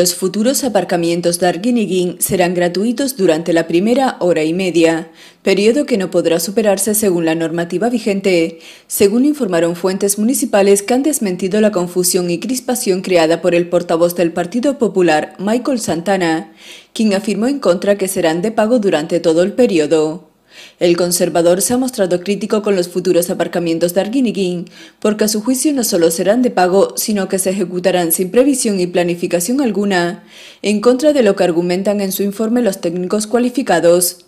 los futuros aparcamientos de Arguineguín serán gratuitos durante la primera hora y media, periodo que no podrá superarse según la normativa vigente, según informaron fuentes municipales que han desmentido la confusión y crispación creada por el portavoz del Partido Popular, Michael Santana, quien afirmó en contra que serán de pago durante todo el periodo. El conservador se ha mostrado crítico con los futuros aparcamientos de Arguineguín, porque a su juicio no solo serán de pago, sino que se ejecutarán sin previsión y planificación alguna, en contra de lo que argumentan en su informe los técnicos cualificados.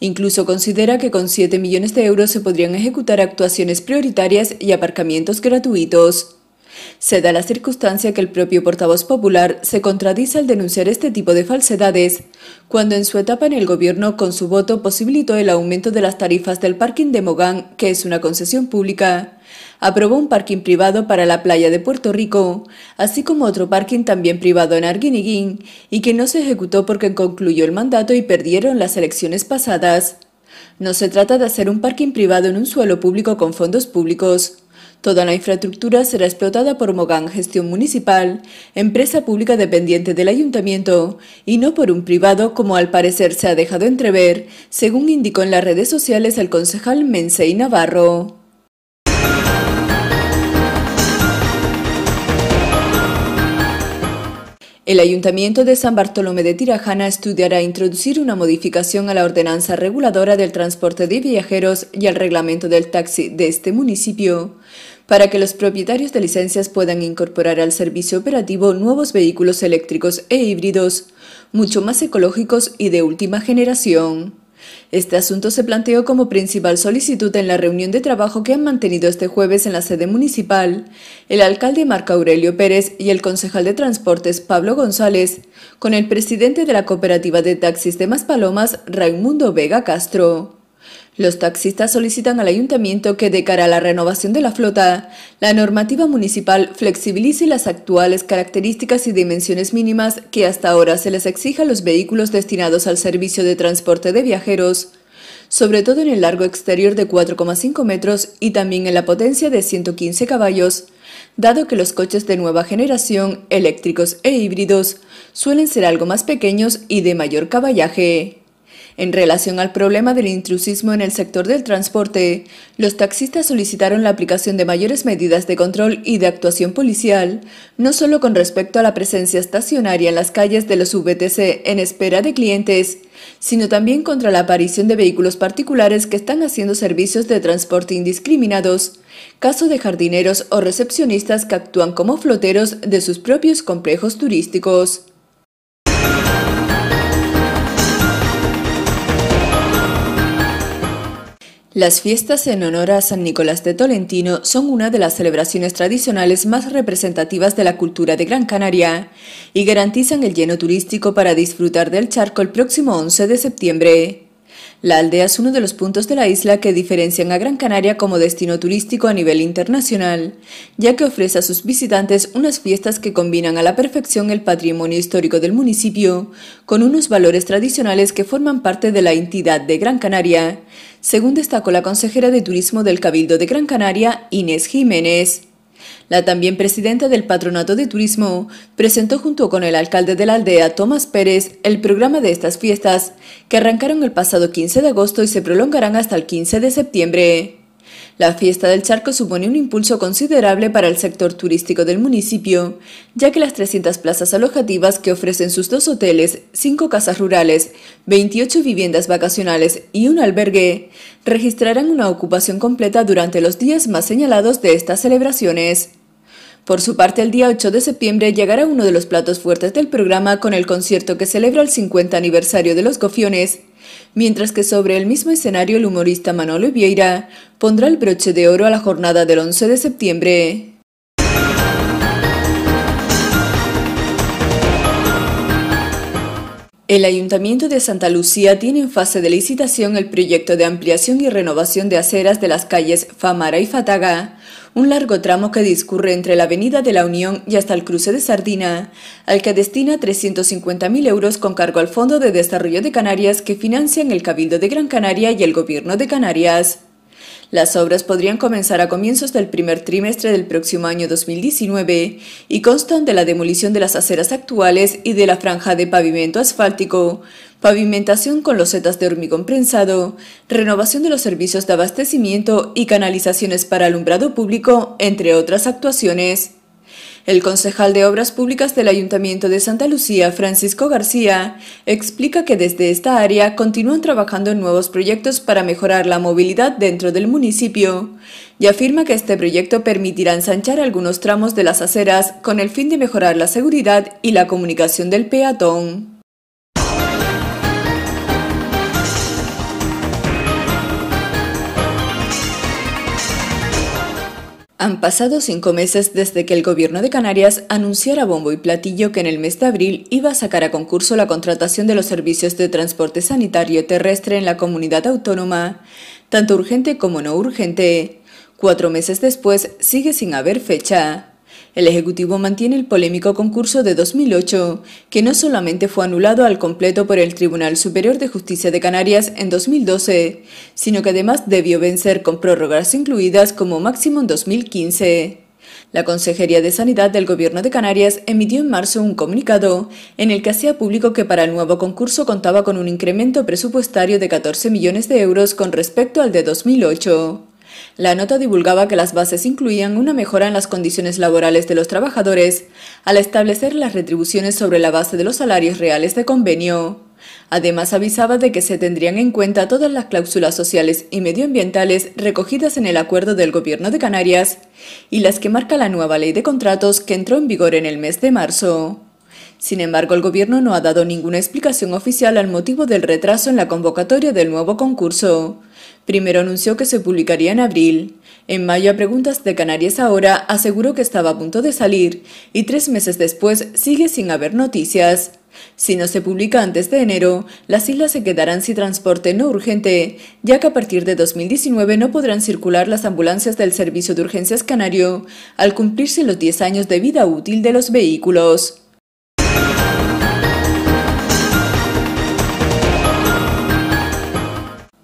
Incluso considera que con 7 millones de euros se podrían ejecutar actuaciones prioritarias y aparcamientos gratuitos se da la circunstancia que el propio portavoz popular se contradice al denunciar este tipo de falsedades, cuando en su etapa en el gobierno con su voto posibilitó el aumento de las tarifas del parking de Mogán, que es una concesión pública. Aprobó un parking privado para la playa de Puerto Rico, así como otro parking también privado en Arguiniguín, y que no se ejecutó porque concluyó el mandato y perdieron las elecciones pasadas. No se trata de hacer un parking privado en un suelo público con fondos públicos. Toda la infraestructura será explotada por Mogán Gestión Municipal, empresa pública dependiente del ayuntamiento, y no por un privado como al parecer se ha dejado entrever, según indicó en las redes sociales el concejal Mensei Navarro. El Ayuntamiento de San Bartolomé de Tirajana estudiará introducir una modificación a la ordenanza reguladora del transporte de viajeros y al reglamento del taxi de este municipio para que los propietarios de licencias puedan incorporar al servicio operativo nuevos vehículos eléctricos e híbridos, mucho más ecológicos y de última generación. Este asunto se planteó como principal solicitud en la reunión de trabajo que han mantenido este jueves en la sede municipal el alcalde Marco Aurelio Pérez y el concejal de Transportes Pablo González, con el presidente de la cooperativa de taxis de Maspalomas, Raimundo Vega Castro. Los taxistas solicitan al ayuntamiento que de cara a la renovación de la flota, la normativa municipal flexibilice las actuales características y dimensiones mínimas que hasta ahora se les exija a los vehículos destinados al servicio de transporte de viajeros, sobre todo en el largo exterior de 4,5 metros y también en la potencia de 115 caballos, dado que los coches de nueva generación, eléctricos e híbridos, suelen ser algo más pequeños y de mayor caballaje. En relación al problema del intrusismo en el sector del transporte, los taxistas solicitaron la aplicación de mayores medidas de control y de actuación policial, no solo con respecto a la presencia estacionaria en las calles de los VTC en espera de clientes, sino también contra la aparición de vehículos particulares que están haciendo servicios de transporte indiscriminados, caso de jardineros o recepcionistas que actúan como floteros de sus propios complejos turísticos. Las fiestas en honor a San Nicolás de Tolentino son una de las celebraciones tradicionales más representativas de la cultura de Gran Canaria y garantizan el lleno turístico para disfrutar del charco el próximo 11 de septiembre. La aldea es uno de los puntos de la isla que diferencian a Gran Canaria como destino turístico a nivel internacional, ya que ofrece a sus visitantes unas fiestas que combinan a la perfección el patrimonio histórico del municipio con unos valores tradicionales que forman parte de la entidad de Gran Canaria, según destacó la consejera de Turismo del Cabildo de Gran Canaria, Inés Jiménez. La también presidenta del Patronato de Turismo presentó junto con el alcalde de la aldea, Tomás Pérez, el programa de estas fiestas, que arrancaron el pasado 15 de agosto y se prolongarán hasta el 15 de septiembre. La fiesta del charco supone un impulso considerable para el sector turístico del municipio, ya que las 300 plazas alojativas que ofrecen sus dos hoteles, cinco casas rurales, 28 viviendas vacacionales y un albergue registrarán una ocupación completa durante los días más señalados de estas celebraciones. Por su parte, el día 8 de septiembre llegará uno de los platos fuertes del programa con el concierto que celebra el 50 aniversario de los Gofiones, mientras que sobre el mismo escenario el humorista Manolo Vieira pondrá el broche de oro a la jornada del 11 de septiembre. El Ayuntamiento de Santa Lucía tiene en fase de licitación el proyecto de ampliación y renovación de aceras de las calles Famara y Fataga, un largo tramo que discurre entre la Avenida de la Unión y hasta el cruce de Sardina, al que destina 350.000 euros con cargo al Fondo de Desarrollo de Canarias que financian el Cabildo de Gran Canaria y el Gobierno de Canarias. Las obras podrían comenzar a comienzos del primer trimestre del próximo año 2019 y constan de la demolición de las aceras actuales y de la franja de pavimento asfáltico, pavimentación con losetas de hormigón prensado, renovación de los servicios de abastecimiento y canalizaciones para alumbrado público, entre otras actuaciones. El concejal de Obras Públicas del Ayuntamiento de Santa Lucía, Francisco García, explica que desde esta área continúan trabajando en nuevos proyectos para mejorar la movilidad dentro del municipio y afirma que este proyecto permitirá ensanchar algunos tramos de las aceras con el fin de mejorar la seguridad y la comunicación del peatón. Han pasado cinco meses desde que el gobierno de Canarias anunciara bombo y platillo que en el mes de abril iba a sacar a concurso la contratación de los servicios de transporte sanitario terrestre en la comunidad autónoma, tanto urgente como no urgente. Cuatro meses después sigue sin haber fecha el Ejecutivo mantiene el polémico concurso de 2008, que no solamente fue anulado al completo por el Tribunal Superior de Justicia de Canarias en 2012, sino que además debió vencer con prórrogas incluidas como máximo en 2015. La Consejería de Sanidad del Gobierno de Canarias emitió en marzo un comunicado en el que hacía público que para el nuevo concurso contaba con un incremento presupuestario de 14 millones de euros con respecto al de 2008. La nota divulgaba que las bases incluían una mejora en las condiciones laborales de los trabajadores al establecer las retribuciones sobre la base de los salarios reales de convenio. Además avisaba de que se tendrían en cuenta todas las cláusulas sociales y medioambientales recogidas en el acuerdo del Gobierno de Canarias y las que marca la nueva ley de contratos que entró en vigor en el mes de marzo. Sin embargo, el Gobierno no ha dado ninguna explicación oficial al motivo del retraso en la convocatoria del nuevo concurso, Primero anunció que se publicaría en abril. En mayo, a preguntas de Canarias Ahora, aseguró que estaba a punto de salir y tres meses después sigue sin haber noticias. Si no se publica antes de enero, las islas se quedarán sin transporte no urgente, ya que a partir de 2019 no podrán circular las ambulancias del Servicio de Urgencias Canario, al cumplirse los 10 años de vida útil de los vehículos.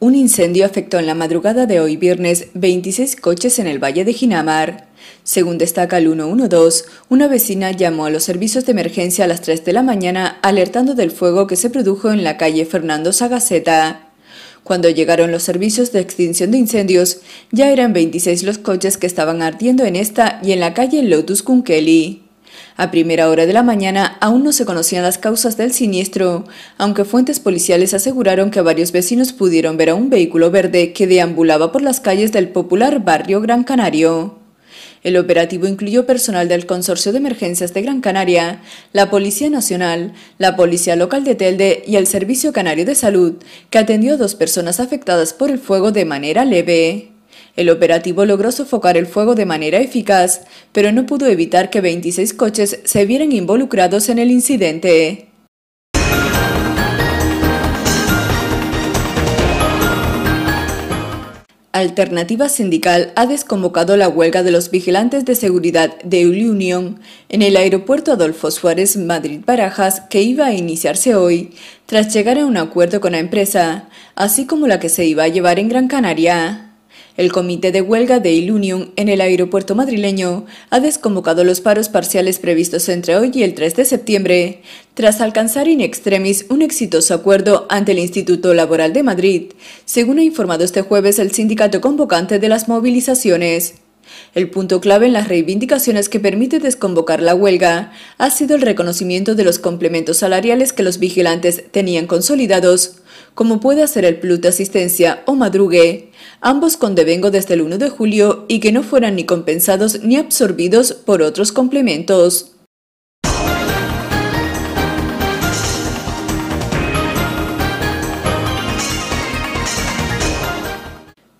Un incendio afectó en la madrugada de hoy viernes 26 coches en el Valle de Ginamar. Según destaca el 112, una vecina llamó a los servicios de emergencia a las 3 de la mañana alertando del fuego que se produjo en la calle Fernando Sagaceta. Cuando llegaron los servicios de extinción de incendios, ya eran 26 los coches que estaban ardiendo en esta y en la calle Lotus Kunkeli. A primera hora de la mañana aún no se conocían las causas del siniestro, aunque fuentes policiales aseguraron que varios vecinos pudieron ver a un vehículo verde que deambulaba por las calles del popular barrio Gran Canario. El operativo incluyó personal del Consorcio de Emergencias de Gran Canaria, la Policía Nacional, la Policía Local de Telde y el Servicio Canario de Salud, que atendió a dos personas afectadas por el fuego de manera leve. El operativo logró sofocar el fuego de manera eficaz, pero no pudo evitar que 26 coches se vieran involucrados en el incidente. Alternativa Sindical ha desconvocado la huelga de los vigilantes de seguridad de Unión en el aeropuerto Adolfo Suárez Madrid-Barajas que iba a iniciarse hoy, tras llegar a un acuerdo con la empresa, así como la que se iba a llevar en Gran Canaria. El comité de huelga de Ilunium en el aeropuerto madrileño ha desconvocado los paros parciales previstos entre hoy y el 3 de septiembre, tras alcanzar in extremis un exitoso acuerdo ante el Instituto Laboral de Madrid, según ha informado este jueves el sindicato convocante de las movilizaciones. El punto clave en las reivindicaciones que permite desconvocar la huelga ha sido el reconocimiento de los complementos salariales que los vigilantes tenían consolidados como puede hacer el plus de asistencia o madrugue, ambos con devengo desde el 1 de julio y que no fueran ni compensados ni absorbidos por otros complementos.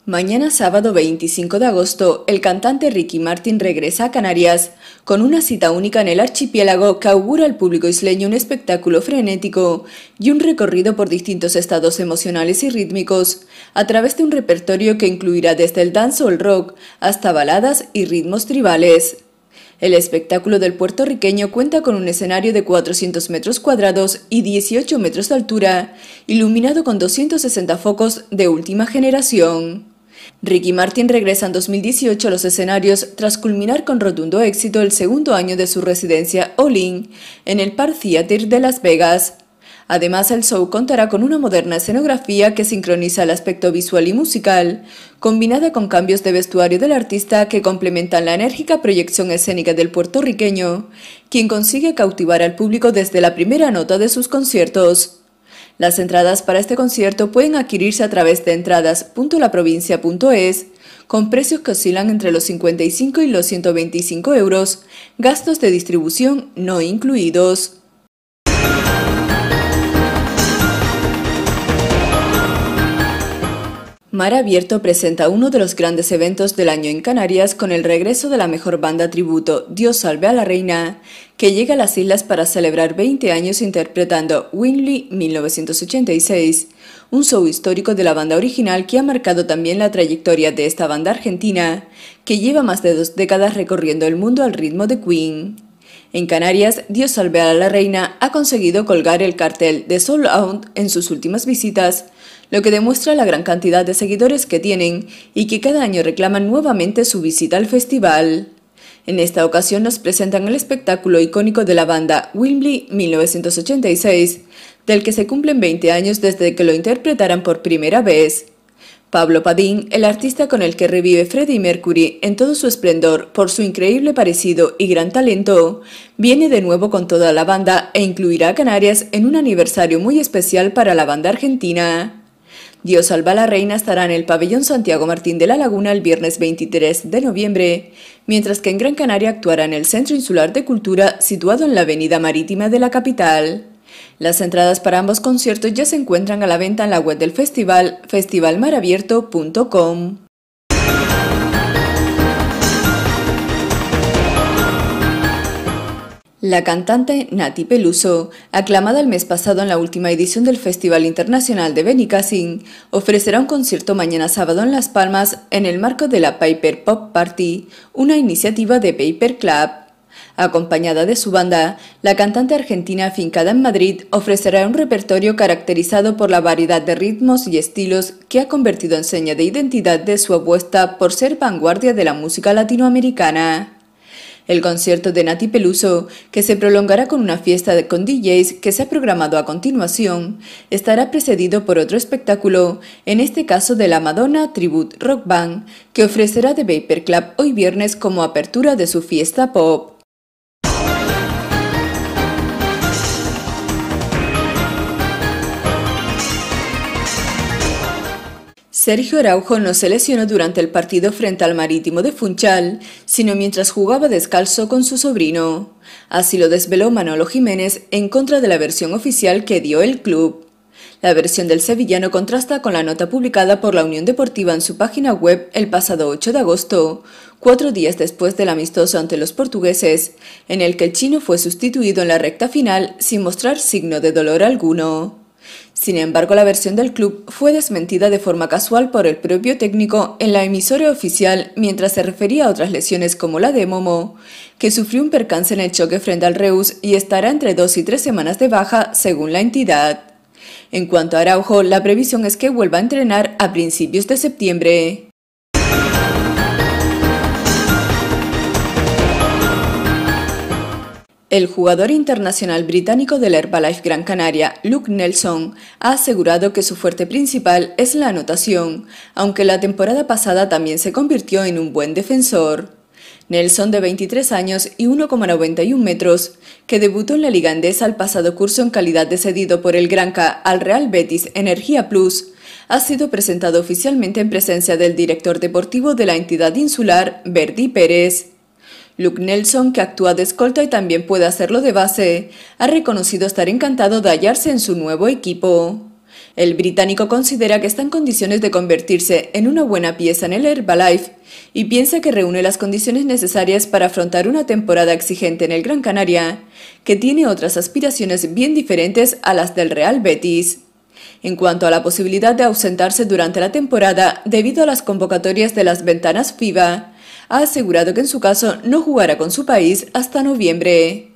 Mañana sábado 25 de agosto, el cantante Ricky Martin regresa a Canarias con una cita única en el archipiélago que augura al público isleño un espectáculo frenético y un recorrido por distintos estados emocionales y rítmicos, a través de un repertorio que incluirá desde el dance o el rock hasta baladas y ritmos tribales. El espectáculo del puertorriqueño cuenta con un escenario de 400 metros cuadrados y 18 metros de altura, iluminado con 260 focos de última generación. Ricky Martin regresa en 2018 a los escenarios tras culminar con rotundo éxito el segundo año de su residencia In, en el Park Theater de Las Vegas. Además, el show contará con una moderna escenografía que sincroniza el aspecto visual y musical, combinada con cambios de vestuario del artista que complementan la enérgica proyección escénica del puertorriqueño, quien consigue cautivar al público desde la primera nota de sus conciertos. Las entradas para este concierto pueden adquirirse a través de entradas.laprovincia.es con precios que oscilan entre los 55 y los 125 euros, gastos de distribución no incluidos. Mar Abierto presenta uno de los grandes eventos del año en Canarias con el regreso de la mejor banda tributo Dios salve a la reina, que llega a las islas para celebrar 20 años interpretando Winley 1986, un show histórico de la banda original que ha marcado también la trayectoria de esta banda argentina, que lleva más de dos décadas recorriendo el mundo al ritmo de Queen. En Canarias, Dios salve a la reina ha conseguido colgar el cartel de Soul Out en sus últimas visitas lo que demuestra la gran cantidad de seguidores que tienen y que cada año reclaman nuevamente su visita al festival. En esta ocasión nos presentan el espectáculo icónico de la banda Wimbley 1986, del que se cumplen 20 años desde que lo interpretaran por primera vez. Pablo Padín, el artista con el que revive Freddie Mercury en todo su esplendor por su increíble parecido y gran talento, viene de nuevo con toda la banda e incluirá a Canarias en un aniversario muy especial para la banda argentina. Dios Salva la Reina estará en el Pabellón Santiago Martín de la Laguna el viernes 23 de noviembre, mientras que en Gran Canaria actuará en el Centro Insular de Cultura situado en la Avenida Marítima de la capital. Las entradas para ambos conciertos ya se encuentran a la venta en la web del festival festivalmarabierto.com. La cantante Nati Peluso, aclamada el mes pasado en la última edición del Festival Internacional de Benicassin, ofrecerá un concierto mañana sábado en Las Palmas en el marco de la Piper Pop Party, una iniciativa de Paper Club. Acompañada de su banda, la cantante argentina afincada en Madrid ofrecerá un repertorio caracterizado por la variedad de ritmos y estilos que ha convertido en seña de identidad de su apuesta por ser vanguardia de la música latinoamericana. El concierto de Nati Peluso, que se prolongará con una fiesta con DJs que se ha programado a continuación, estará precedido por otro espectáculo, en este caso de la Madonna Tribute Rock Band, que ofrecerá The Vapor Club hoy viernes como apertura de su fiesta pop. Sergio Araujo no se lesionó durante el partido frente al Marítimo de Funchal, sino mientras jugaba descalzo con su sobrino. Así lo desveló Manolo Jiménez en contra de la versión oficial que dio el club. La versión del sevillano contrasta con la nota publicada por la Unión Deportiva en su página web el pasado 8 de agosto, cuatro días después del amistoso ante los portugueses, en el que el chino fue sustituido en la recta final sin mostrar signo de dolor alguno. Sin embargo, la versión del club fue desmentida de forma casual por el propio técnico en la emisora oficial mientras se refería a otras lesiones como la de Momo, que sufrió un percance en el choque frente al Reus y estará entre dos y tres semanas de baja según la entidad. En cuanto a Araujo, la previsión es que vuelva a entrenar a principios de septiembre. El jugador internacional británico del Herbalife Gran Canaria, Luke Nelson, ha asegurado que su fuerte principal es la anotación, aunque la temporada pasada también se convirtió en un buen defensor. Nelson, de 23 años y 1,91 metros, que debutó en la Liga Andesa el pasado curso en calidad de cedido por el Granca al Real Betis Energía Plus, ha sido presentado oficialmente en presencia del director deportivo de la entidad insular, Verdi Pérez. Luke Nelson, que actúa de escolta y también puede hacerlo de base, ha reconocido estar encantado de hallarse en su nuevo equipo. El británico considera que está en condiciones de convertirse en una buena pieza en el Herbalife y piensa que reúne las condiciones necesarias para afrontar una temporada exigente en el Gran Canaria, que tiene otras aspiraciones bien diferentes a las del Real Betis. En cuanto a la posibilidad de ausentarse durante la temporada debido a las convocatorias de las ventanas FIBA, ha asegurado que en su caso no jugará con su país hasta noviembre.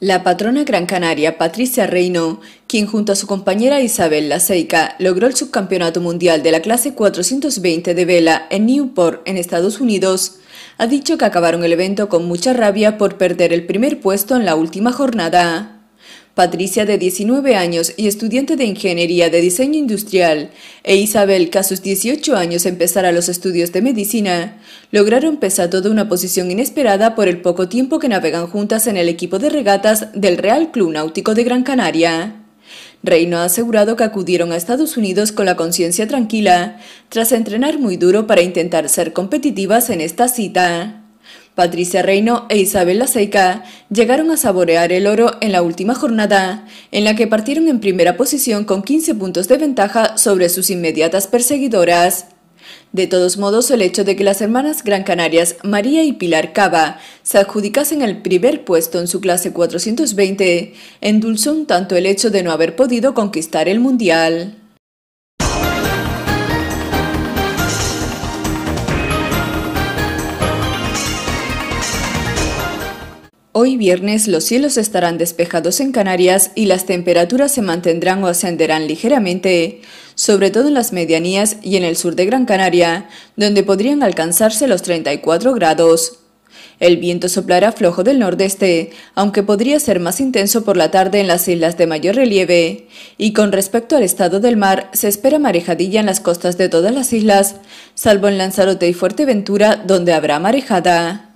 La patrona gran canaria Patricia Reino, quien junto a su compañera Isabel Laceica logró el subcampeonato mundial de la clase 420 de vela en Newport, en Estados Unidos, ha dicho que acabaron el evento con mucha rabia por perder el primer puesto en la última jornada. Patricia de 19 años y estudiante de Ingeniería de Diseño Industrial, e Isabel, que a sus 18 años empezara los estudios de Medicina, lograron pesar toda una posición inesperada por el poco tiempo que navegan juntas en el equipo de regatas del Real Club Náutico de Gran Canaria. Reino ha asegurado que acudieron a Estados Unidos con la conciencia tranquila, tras entrenar muy duro para intentar ser competitivas en esta cita. Patricia Reino e Isabel Seica llegaron a saborear el oro en la última jornada, en la que partieron en primera posición con 15 puntos de ventaja sobre sus inmediatas perseguidoras. De todos modos, el hecho de que las hermanas Gran Canarias María y Pilar Cava se adjudicasen el primer puesto en su clase 420 endulzó un tanto el hecho de no haber podido conquistar el Mundial. Hoy viernes los cielos estarán despejados en Canarias y las temperaturas se mantendrán o ascenderán ligeramente, sobre todo en las medianías y en el sur de Gran Canaria, donde podrían alcanzarse los 34 grados. El viento soplará flojo del nordeste, aunque podría ser más intenso por la tarde en las islas de mayor relieve. Y con respecto al estado del mar, se espera marejadilla en las costas de todas las islas, salvo en Lanzarote y Fuerteventura, donde habrá marejada.